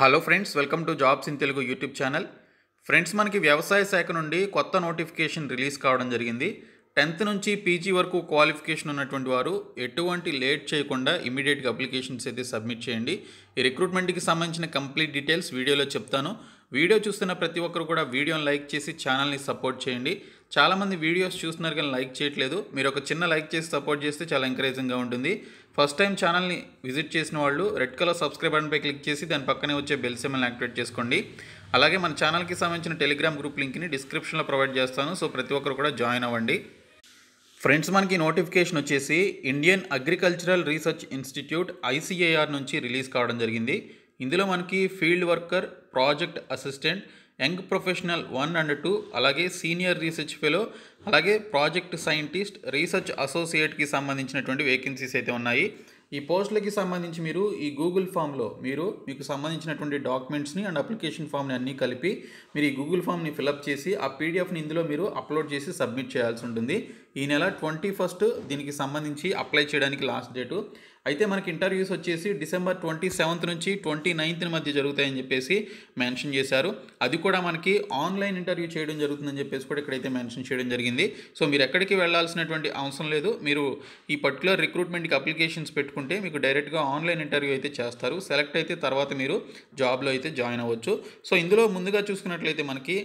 hello friends welcome to jobs in Telugu YouTube channel friends మనకి వ్యవసాయ శాఖ నుండి కొత్త నోటిఫికేషన్ రిలీజ్ కావడం జరిగింది టెన్త్ నుంచి పీజీ వరకు క్వాలిఫికేషన్ ఉన్నటువంటి వారు ఎటువంటి లేట్ చేయకుండా ఇమీడియట్గా అప్లికేషన్స్ అయితే సబ్మిట్ చేయండి ఈ రిక్రూట్మెంట్కి సంబంధించిన కంప్లీట్ డీటెయిల్స్ వీడియోలో చెప్తాను వీడియో చూస్తున్న ప్రతి ఒక్కరు కూడా వీడియోని లైక్ చేసి ఛానల్ని సపోర్ట్ చేయండి చాలామంది వీడియోస్ చూస్తున్నారు కానీ లైక్ చేయట్లేదు మీరు ఒక చిన్న లైక్ చేసి సపోర్ట్ చేస్తే చాలా ఎంకరేజింగ్గా ఉంటుంది ఫస్ట్ టైం ఛానల్ని విజిట్ చేసిన వాళ్ళు రెడ్ కలర్ సబ్స్క్రైబ్ బటన్పై క్లిక్ చేసి దాని పక్కనే వచ్చే బెల్ సిమ్మల్ని యాక్టివేట్ చేసుకోండి అలాగే మన ఛానల్కి సంబంధించిన టెలిగ్రామ్ గ్రూప్ లింక్ని డిస్క్రిప్షన్లో ప్రొవైడ్ చేస్తాను సో ప్రతి ఒక్కరు కూడా జాయిన్ అవ్వండి ఫ్రెండ్స్ మనకి నోటిఫికేషన్ వచ్చేసి Indian agricultural research institute ICAR నుంచి రిలీజ్ కావడం జరిగింది ఇందులో మనకి field worker project assistant young professional one and two అలాగే సీనియర్ రీసెర్చ్ ఫెలో అలాగే ప్రాజెక్ట్ సైంటిస్ట్ రీసెర్చ్ అసోసియేట్కి సంబంధించినటువంటి వేకెన్సీస్ అయితే ఉన్నాయి ఈ పోస్టులకి సంబంధించి మీరు ఈ గూగుల్ ఫామ్లో మీరు మీకు సంబంధించినటువంటి డాక్యుమెంట్స్ని అండ్ అప్లికేషన్ ఫామ్ని అన్నీ కలిపి మీరు ఈ గూగుల్ ఫామ్ని ఫిలప్ చేసి ఆ పీడిఎఫ్ని ఇందులో మీరు అప్లోడ్ చేసి సబ్మిట్ చేయాల్సి ఉంటుంది ఈ నెల ట్వంటీ ఫస్ట్ దీనికి సంబంధించి అప్లై చేయడానికి లాస్ట్ డేటు అయితే మనకి ఇంటర్వ్యూస్ వచ్చేసి డిసెంబర్ ట్వంటీ సెవెంత్ నుంచి ట్వంటీ నైన్త్ మధ్య జరుగుతాయని చెప్పేసి మెన్షన్ చేశారు అది కూడా మనకి ఆన్లైన్ ఇంటర్వ్యూ చేయడం జరుగుతుందని చెప్పేసి కూడా ఇక్కడైతే మెన్షన్ చేయడం జరిగింది సో మీరు ఎక్కడికి వెళ్ళాల్సినటువంటి అవసరం లేదు మీరు ఈ పర్టికులర్ రిక్రూట్మెంట్కి అప్లికేషన్స్ పెట్టుకుంటే మీకు డైరెక్ట్గా ఆన్లైన్ ఇంటర్వ్యూ అయితే చేస్తారు సెలెక్ట్ అయితే తర్వాత మీరు జాబ్లో అయితే జాయిన్ అవ్వచ్చు సో ఇందులో ముందుగా చూసుకున్నట్లయితే మనకి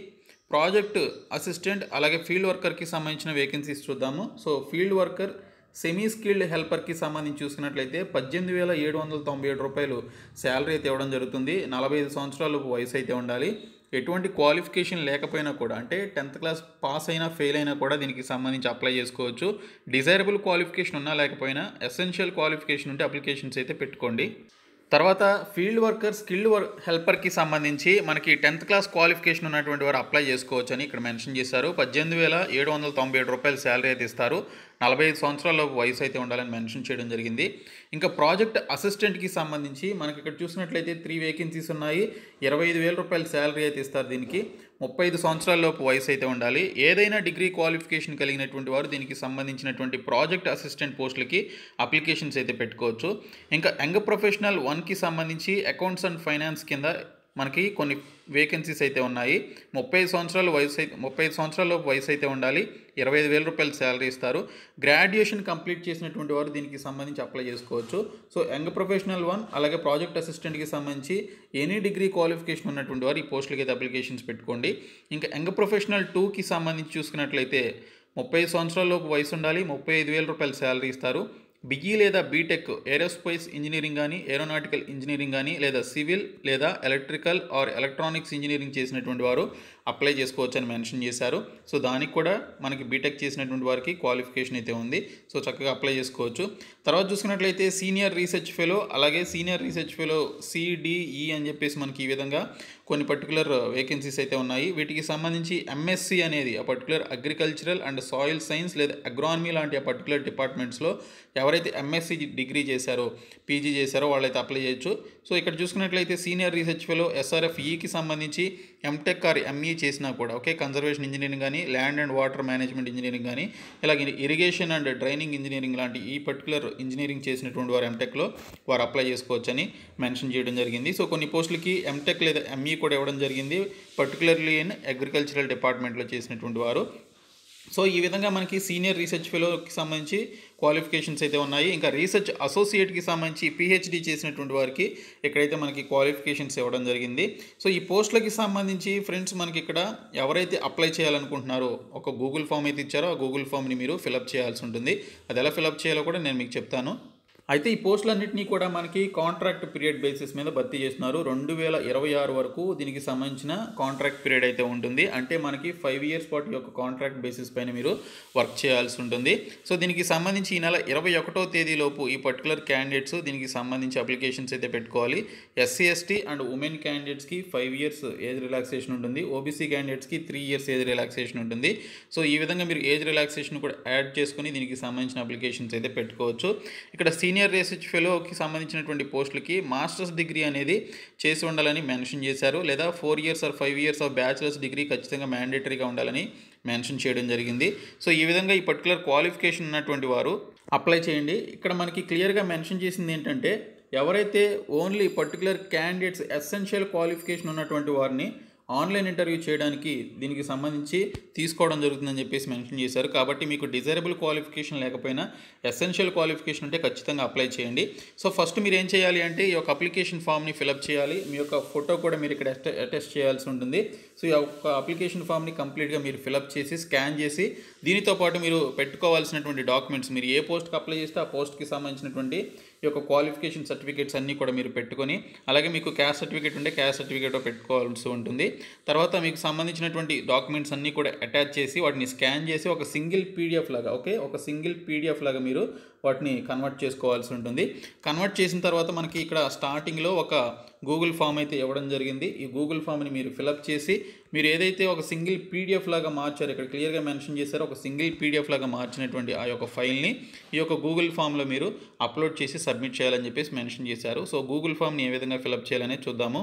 ప్రాజెక్ట్ అసిస్టెంట్ అలాగే ఫీల్డ్ వర్కర్కి సంబంధించిన వేకెన్సీస్ చూద్దాము so field worker semi skilled హెల్పర్కి సంబంధించి చూసుకున్నట్లయితే పద్దెనిమిది వేల ఏడు వందల తొంభై ఏడు రూపాయలు శాలరీ అయితే ఇవ్వడం జరుగుతుంది నలభై ఐదు సంవత్సరాలు వయసు అయితే ఉండాలి ఎటువంటి క్వాలిఫికేషన్ లేకపోయినా కూడా అంటే టెన్త్ క్లాస్ పాస్ అయినా ఫెయిల్ అయినా కూడా దీనికి సంబంధించి అప్లై చేసుకోవచ్చు డిజైరబుల్ క్వాలిఫికేషన్ ఉన్నా లేకపోయినా ఎసెన్షియల్ క్వాలిఫికేషన్ ఉంటే అప్లికేషన్స్ అయితే పెట్టుకోండి తర్వాత ఫీల్డ్ వర్కర్ స్కిల్డ్ వర్క్ హెల్పర్కి సంబంధించి మనకి టెన్త్ క్లాస్ క్వాలిఫికేషన్ ఉన్నటువంటి వారు అప్లై చేసుకోవచ్చు అని ఇక్కడ మెన్షన్ చేశారు పద్దెనిమిది వేల ఏడు వందల తొంభై ఏడు రూపాయలు శాలరీ అయితే ఇస్తారు నలభై ఐదు సంవత్సరాల వయసు అయితే ఉండాలని మెన్షన్ చేయడం జరిగింది ఇంకా ప్రాజెక్ట్ అసిస్టెంట్కి సంబంధించి మనకి ఇక్కడ చూసినట్లయితే త్రీ వేకెన్సీస్ ఉన్నాయి ఇరవై ఐదు వేల రూపాయల శాలరీ అయితే ఇస్తారు దీనికి ముప్పై ఐదు లోపు వయసు అయితే ఉండాలి ఏదైనా డిగ్రీ క్వాలిఫికేషన్ కలిగినటువంటి వారు దీనికి సంబంధించినటువంటి ప్రాజెక్ట్ అసిస్టెంట్ పోస్టులకి అప్లికేషన్స్ అయితే పెట్టుకోవచ్చు ఇంకా యంగ్ ప్రొఫెషనల్ వన్కి సంబంధించి అకౌంట్స్ అండ్ ఫైనాన్స్ కింద మనకి కొన్ని వేకెన్సీస్ అయితే ఉన్నాయి ముప్పై సంవత్సరాల వయసు అయితే ముప్పై సంవత్సరాల వయసు అయితే ఉండాలి ఇరవై ఐదు వేల రూపాయలు శాలరీ ఇస్తారు గ్రాడ్యుయేషన్ కంప్లీట్ చేసినటువంటి వారు దీనికి సంబంధించి అప్లై చేసుకోవచ్చు సో యంగ్ ప్రొఫెషనల్ వన్ అలాగే ప్రాజెక్ట్ అసిస్టెంట్కి సంబంధించి ఎనీ డిగ్రీ క్వాలిఫికేషన్ ఉన్నటువంటి వారు ఈ పోస్టులకి అయితే అప్లికేషన్స్ పెట్టుకోండి ఇంకా యంగ్ ప్రొఫెషనల్ టూకి సంబంధించి చూసుకున్నట్లయితే ముప్పై సంవత్సరాలలోపు వయసు ఉండాలి ముప్పై ఐదు వేల రూపాయలు శాలరీ ఇస్తారు బిఈ లేదా బీటెక్ ఏరోస్పేస్ ఇంజనీరింగ్ కానీ ఏరోనాటికల్ ఇంజనీరింగ్ కానీ లేదా సివిల్ లేదా ఎలక్ట్రికల్ ఆర్ ఎలక్ట్రానిక్స్ ఇంజనీరింగ్ చేసినటువంటి వారు అప్లై చేసుకోవచ్చు అని మెన్షన్ చేశారు సో దానికి కూడా మనకి బీటెక్ చేసినటువంటి వారికి క్వాలిఫికేషన్ అయితే ఉంది సో చక్కగా అప్లై చేసుకోవచ్చు తర్వాత చూసుకున్నట్లయితే సీనియర్ రీసెర్చ్ ఫెలో అలాగే సీనియర్ రీసెర్చ్ ఫెలో సిడిఈ అని చెప్పేసి మనకి ఈ విధంగా కొన్ని పర్టికులర్ వేకెన్సీస్ అయితే ఉన్నాయి వీటికి సంబంధించి ఎంఎస్సి అనేది ఆ particular agricultural and soil science లేదా అగ్రానమీ లాంటి ఆ పర్టికులర్ డిపార్ట్మెంట్స్లో ఎవరు ఎవరైతే ఎంఎస్సీ డిగ్రీ చేశారో పీజీ చేశారో వాళ్ళైతే అప్లై చేయొచ్చు సో ఇక్కడ చూసుకున్నట్లయితే సీనియర్ రీసెర్చ్ ఫెలో ఎస్ఆర్ఎఫ్ ఈకి సంబంధించి ఎంటెక్ ఆర్ ఎంఈ చేసినా కూడా ఓకే కన్జర్వేషన్ ఇంజనీరింగ్ కానీ land and water management engineering కానీ ఇలాగే ఇరిగేషన్ అండ్ డ్రైనింగ్ ఇంజనీరింగ్ లాంటి ఈ పర్టికులర్ ఇంజనీరింగ్ చేసినటువంటి వారు ఎంటెక్లో వారు అప్లై చేసుకోవచ్చని మెన్షన్ చేయడం జరిగింది సో కొన్ని పోస్టులకి ఎంటెక్ లేదా ఎంఈ e కూడా ఇవ్వడం జరిగింది పర్టికులర్లీ ఇన్ అగ్రికల్చరల్ డిపార్ట్మెంట్లో చేసినటువంటి వారు సో ఈ విధంగా మనకి సీనియర్ రీసెర్చ్ ఫెలోకి సంబంధించి క్వాలిఫికేషన్స్ అయితే ఉన్నాయి ఇంకా రీసెర్చ్ అసోసియేట్కి సంబంధించి పిహెచ్డి చేసినటువంటి వారికి ఇక్కడైతే మనకి క్వాలిఫికేషన్స్ ఇవ్వడం జరిగింది సో ఈ పోస్టులకి సంబంధించి ఫ్రెండ్స్ మనకి ఇక్కడ ఎవరైతే అప్లై చేయాలనుకుంటున్నారో ఒక గూగుల్ ఫామ్ అయితే ఇచ్చారో ఆ గూగుల్ ఫామ్ని మీరు ఫిలప్ చేయాల్సి ఉంటుంది అది ఎలా ఫిలప్ చేయాలో కూడా నేను మీకు చెప్తాను అయితే ఈ పోస్టులన్నింటినీ కూడా మనకి కాంట్రాక్ట్ పీరియడ్ బేసిస్ మీద భర్తీ చేస్తున్నారు రెండు వేల ఇరవై ఆరు వరకు దీనికి సంబంధించిన కాంట్రాక్ట్ పీరియడ్ అయితే ఉంటుంది అంటే మనకి ఫైవ్ ఇయర్స్ పాటు యొక్క కాంట్రాక్ట్ బేసిస్ పైన మీరు వర్క్ చేయాల్సి ఉంటుంది సో దీనికి సంబంధించి ఈ నెల ఇరవై ఒకటో తేదీలోపు ఈ పర్టికులర్ క్యాండిడేట్స్ దీనికి సంబంధించి అప్లికేషన్స్ అయితే పెట్టుకోవాలి ఎస్సీ ఎస్టీ అండ్ ఉమెన్ క్యాండిడేట్స్కి ఫైవ్ ఇయర్స్ ఏజ్ రిలాక్సేషన్ ఉంటుంది ఓబీసీ క్యాండిడేట్స్కి త్రీ ఇయర్స్ ఏజ్ రిలాక్సేషన్ ఉంటుంది సో ఈ విధంగా మీరు ఏజ్ రిలాక్సేషన్ కూడా యాడ్ చేసుకుని దీనికి సంబంధించిన అప్లికేషన్స్ అయితే పెట్టుకోవచ్చు ఇక్కడ సీనియర్ సీనియర్ రీసెర్చ్ ఫెలోకి సంబంధించినటువంటి పోస్టులకి మాస్టర్స్ డిగ్రీ అనేది చేసి ఉండాలని మెన్షన్ చేశారు లేదా four years or five years of bachelors degree ఖచ్చితంగా మ్యాండేటరీగా ఉండాలని మెన్షన్ చేయడం జరిగింది సో ఈ విధంగా ఈ పర్టికులర్ క్వాలిఫికేషన్ ఉన్నటువంటి వారు అప్లై చేయండి ఇక్కడ మనకి క్లియర్గా మెన్షన్ చేసింది ఏంటంటే ఎవరైతే only particular candidates essential qualification ఉన్నటువంటి వారిని ఆన్లైన్ ఇంటర్వ్యూ చేయడానికి దీనికి సంబంధించి తీసుకోవడం జరుగుతుందని చెప్పేసి మెన్షన్ చేశారు కాబట్టి మీకు డిజైరబుల్ క్వాలిఫికేషన్ లేకపోయినా ఎసెన్షియల్ క్వాలిఫికేషన్ అంటే ఖచ్చితంగా అప్లై చేయండి సో ఫస్ట్ మీరు ఏం చేయాలి అంటే ఈ యొక్క అప్లికేషన్ ఫామ్ని ఫిలప్ చేయాలి మీ యొక్క ఫోటో కూడా మీరు ఇక్కడ అటెస్ట్ చేయాల్సి ఉంటుంది సో ఈ యొక్క అప్లికేషన్ ఫామ్ని కంప్లీట్గా మీరు ఫిలప్ చేసి స్కాన్ చేసి దీనితో పాటు మీరు పెట్టుకోవాల్సినటువంటి డాక్యుమెంట్స్ మీరు ఏ పోస్ట్కి అప్లై చేస్తే ఆ పోస్ట్కి సంబంధించినటువంటి యొక్క క్వాలిఫికేషన్ సర్టిఫికేట్స్ అన్నీ కూడా మీరు పెట్టుకొని అలాగే మీకు క్యాస్ట్ సర్టిఫికేట్ ఉంటే క్యాస్ట్ సర్టిఫికేట్ పెట్టుకోవాల్సి ఉంటుంది తర్వాత మీకు సంబంధించినటువంటి డాక్యుమెంట్స్ అన్నీ కూడా అటాచ్ చేసి వాటిని స్కాన్ చేసి ఒక సింగిల్ పీడిఎఫ్ లాగా ఓకే ఒక సింగిల్ పీడిఎఫ్ లాగా మీరు వాటిని కన్వర్ట్ చేసుకోవాల్సి ఉంటుంది కన్వర్ట్ చేసిన తర్వాత మనకి ఇక్కడ స్టార్టింగ్లో ఒక గూగుల్ ఫామ్ అయితే ఇవ్వడం జరిగింది ఈ గూగుల్ ఫామ్ని మీరు ఫిలప్ చేసి మీరు ఏదైతే ఒక సింగిల్ పీడిఎఫ్ లాగా మార్చారు ఇక్కడ క్లియర్గా మెన్షన్ చేశారో ఒక సింగిల్ పీడిఎఫ్ లాగా మార్చినటువంటి ఆ యొక్క ఫైల్ని ఈ యొక్క గూగుల్ ఫామ్లో మీరు అప్లోడ్ చేసి సబ్మిట్ చేయాలని చెప్పేసి మెన్షన్ చేశారు సో గూగుల్ ఫామ్ని ఏ విధంగా ఫిలప్ చేయాలనే చూద్దాము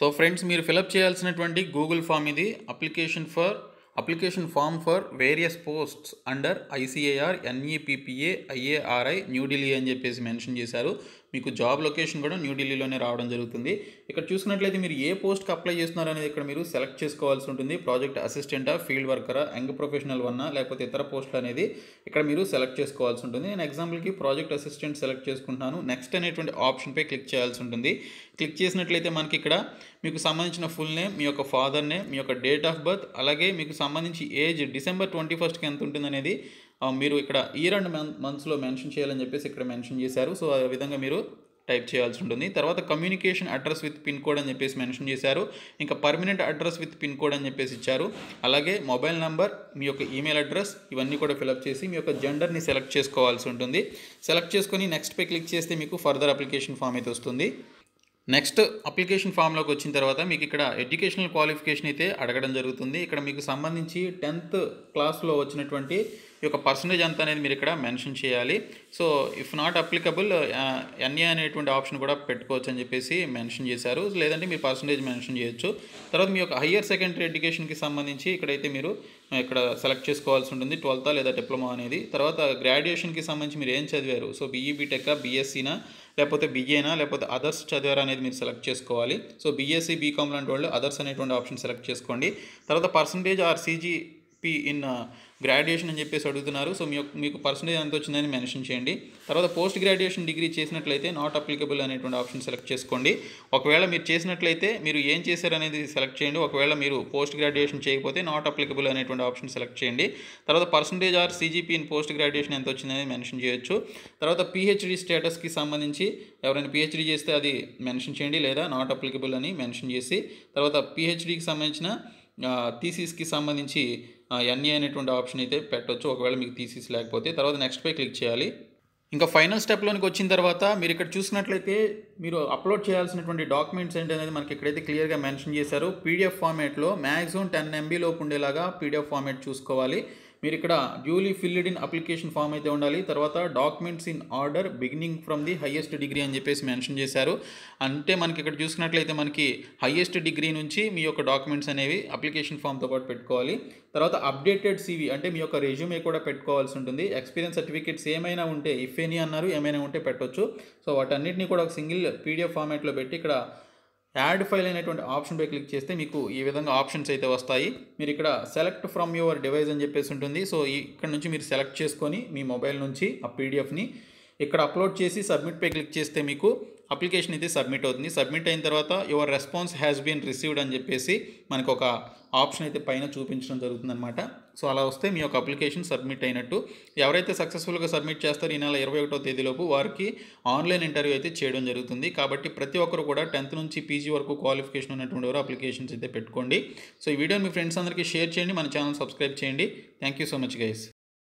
సో ఫ్రెండ్స్ మీరు ఫిలప్ చేయాల్సినటువంటి గూగుల్ ఫామ్ ఇది application for application form for various posts under ICAR NEPPA IARI New Delhi అని చెప్పేసి మెన్షన్ చేశారు మీకు జాబ్ లొకేషన్ కూడా న్యూఢిల్లీలోనే రావడం జరుగుతుంది ఇక్కడ చూసుకున్నట్లయితే మీరు ఏ పోస్ట్కి అప్లై చేస్తున్నారు అనేది ఇక్కడ మీరు సెలెక్ట్ చేసుకోవాల్సి ఉంటుంది ప్రాజెక్ట్ అసిస్టెంటా ఫీల్డ్ వర్కరా యంగ్ ప్రొఫెషనల్ వన్నా లేకపోతే ఇతర పోస్టులు అనేది ఇక్కడ మీరు సెలెక్ట్ చేసుకోవాల్సి ఉంటుంది నేను ఎగ్జాంపుల్కి ప్రాజెక్ట్ అసిస్టెంట్ సెలెక్ట్ చేసుకుంటున్నాను నెక్స్ట్ అనేటువంటి ఆప్షన్పై క్లిక్ చేయాల్సి ఉంటుంది క్లిక్ చేసినట్లయితే మనకి ఇక్కడ మీకు సంబంధించిన ఫుల్ నేమ్ మీ యొక్క ఫాదర్ నేమ్ మీ యొక్క డేట్ ఆఫ్ బర్త్ అలాగే మీకు సంబంధించి ఏజ్ డిసెంబర్ ట్వంటీ ఫస్ట్కి ఎంత ఉంటుంది అనేది మీరు ఇక్కడ ఇయర్ అండ్ మంత్స్లో మెన్షన్ చేయాలని చెప్పేసి ఇక్కడ మెన్షన్ చేశారు సో ఆ విధంగా మీరు టైప్ చేయాల్సి ఉంటుంది తర్వాత communication address with pin code అని చెప్పేసి మెన్షన్ చేశారు ఇంకా permanent address with pin code అని చెప్పేసి ఇచ్చారు అలాగే మొబైల్ నెంబర్ మీ యొక్క ఈమెయిల్ అడ్రస్ ఇవన్నీ కూడా ఫిలప్ చేసి మీ యొక్క జెండర్ని సెలెక్ట్ చేసుకోవాల్సి ఉంటుంది సెలెక్ట్ చేసుకొని నెక్స్ట్ పే క్లిక్ చేస్తే మీకు ఫర్దర్ అప్లికేషన్ ఫామ్ అయితే వస్తుంది నెక్స్ట్ అప్లికేషన్ ఫామ్లోకి వచ్చిన తర్వాత మీకు ఇక్కడ ఎడ్యుకేషనల్ క్వాలిఫికేషన్ అయితే అడగడం జరుగుతుంది ఇక్కడ మీకు సంబంధించి టెన్త్ క్లాస్లో వచ్చినటువంటి యొక్క పర్సంటేజ్ ఎంత అనేది మీరు ఇక్కడ మెన్షన్ చేయాలి so if not applicable NA అనేటువంటి ఆప్షన్ కూడా పెట్టుకోవచ్చు అని చెప్పేసి మెన్షన్ చేశారు లేదంటే మీరు పర్సంటేజ్ మెన్షన్ చేయొచ్చు తర్వాత మీ యొక్క హయ్యర్ సెకండరీ ఎడ్యుకేషన్కి సంబంధించి ఇక్కడైతే మీరు uh, ఇక్కడ సెలెక్ట్ చేసుకోవాల్సి ఉంటుంది ట్వెల్త్ లేదా డిప్లొమా అనేది తర్వాత గ్రాడ్యుయేషన్కి సంబంధించి మీరు ఏం చదివారు సో బీఈ బీటెక్ బీఎస్సీనా లేకపోతే బీఏనా లేకపోతే అదర్స్ చదివారా అనేది మీరు సెలెక్ట్ చేసుకోవాలి సో బీఎస్సీ బీకామ్ లాంటి వాళ్ళు అదర్స్ అనేటువంటి ఆప్షన్ సెలెక్ట్ చేసుకోండి తర్వాత percentage or CGP in graduation అని చెప్పేసి అడుగుతున్నారు సో మీ మీకు పర్సంటేజ్ ఎంత వచ్చిందని మెన్షన్ చేయండి తర్వాత పోస్ట్ గ్రాడ్యుయేషన్ డిగ్రీ చేసినట్లయితే నాట్ అప్లికబుల్ అనేటువంటి ఆప్షన్ సెలెక్ట్ చేసుకోండి ఒకవేళ మీరు చేసినట్లయితే మీరు ఏం చేశారనేది సెలెక్ట్ చేయండి ఒకవేళ మీరు పోస్ట్ గ్రాడ్యుయేషన్ చేయకపోతే నాట్ అప్లికబుల్ అనేటువంటి ఆప్షన్ సెలెక్ట్ చేయండి తర్వాత percentage or CGP in post graduation ఎంత వచ్చిందని మెన్షన్ చేయొచ్చు తర్వాత పిహెచ్డి స్టేటస్కి సంబంధించి ఎవరైనా పిహెచ్డి చేస్తే అది మెన్షన్ చేయండి లేదా నాట్ అప్లికబుల్ అని మెన్షన్ చేసి తర్వాత పిహెచ్డికి సంబంధించిన థీసీస్కి సంబంధించి ఎన్ఏ అనేటువంటి ఆప్షన్ అయితే పెట్టొచ్చు ఒకవేళ మీకు తీసేసి లేకపోతే తర్వాత నెక్స్ట్ పై క్లిక్ చేయాలి ఇంకా ఫైనల్ స్టెప్లోనికి వచ్చిన తర్వాత మీరు ఇక్కడ చూసినట్లయితే మీరు అప్లోడ్ చేయాల్సినటువంటి డాక్యుమెంట్స్ ఏంటి అనేది మనకి ఎక్కడైతే క్లియర్గా మెన్షన్ చేశారు పీడిఎఫ్ ఫార్మేట్లో మ్యాక్సిమం టెన్ ఎంబీ లోపు ఉండేలాగా పీడిఎఫ్ ఫార్మేట్ చూసుకోవాలి మీరు ఇక్కడ duly filled in application form అయితే ఉండాలి తర్వాత documents in order beginning from the highest degree అని చెప్పేసి మెన్షన్ చేశారు అంటే మనకి ఇక్కడ చూసుకున్నట్లయితే మనకి హయ్యెస్ట్ డిగ్రీ నుంచి మీ యొక్క డాక్యుమెంట్స్ అనేవి అప్లికేషన్ ఫామ్తో పాటు పెట్టుకోవాలి తర్వాత అప్డేటెడ్ సివి అంటే మీ యొక్క రెజ్యూమే కూడా పెట్టుకోవాల్సి ఉంటుంది ఎక్స్పీరియన్స్ సర్టిఫికేట్స్ ఏమైనా ఉంటే ఇఫ్ ఎనీ అన్నారు ఏమైనా ఉంటే పెట్టొచ్చు సో వాటన్నిటిని కూడా ఒక సింగిల్ పీడిఎఫ్ ఫార్మాట్లో పెట్టి ఇక్కడ యాడ్ ఫైల్ అనేటువంటి ఆప్షన్పై క్లిక్ చేస్తే మీకు ఈ విధంగా ఆప్షన్స్ అయితే వస్తాయి మీరు ఇక్కడ సెలెక్ట్ ఫ్రమ్ యువర్ డివైస్ అని చెప్పేసి ఉంటుంది సో ఇక్కడ నుంచి మీరు సెలెక్ట్ చేసుకొని మీ మొబైల్ నుంచి ఆ పీడిఎఫ్ని ఇక్కడ అప్లోడ్ చేసి సబ్మిట్పై క్లిక్ చేస్తే మీకు అప్లికేషన్ అయితే సబ్మిట్ అవుతుంది సబ్మిట్ అయిన తర్వాత your response has been received అని చెప్పేసి మనకు ఒక ఆప్షన్ అయితే పైన చూపించడం జరుగుతుందనమాట సో అలా వస్తే మీ యొక్క అప్లికేషన్ సబ్మిట్ అయినట్టు ఎవరైతే సక్సెస్ఫుల్గా సబ్మిట్ చేస్తారో ఈ నెల ఇరవై ఒకటో తేదీలోపు వారికి ఆన్లైన్ ఇంటర్వ్యూ అయితే చేయడం జరుగుతుంది కాబట్టి ప్రతి ఒక్కరు కూడా టెన్త్ నుంచి పీజీ వరకు క్వాలిఫికేషన్ ఉన్నటువంటి వారు అప్లికేషన్స్ అయితే పెట్టుకోండి సో ఈ వీడియో మీ ఫ్రెండ్స్ అందరికీ షేర్ చేయండి మన ఛానల్ సబ్స్క్రైబ్ చేయండి thank you so much guys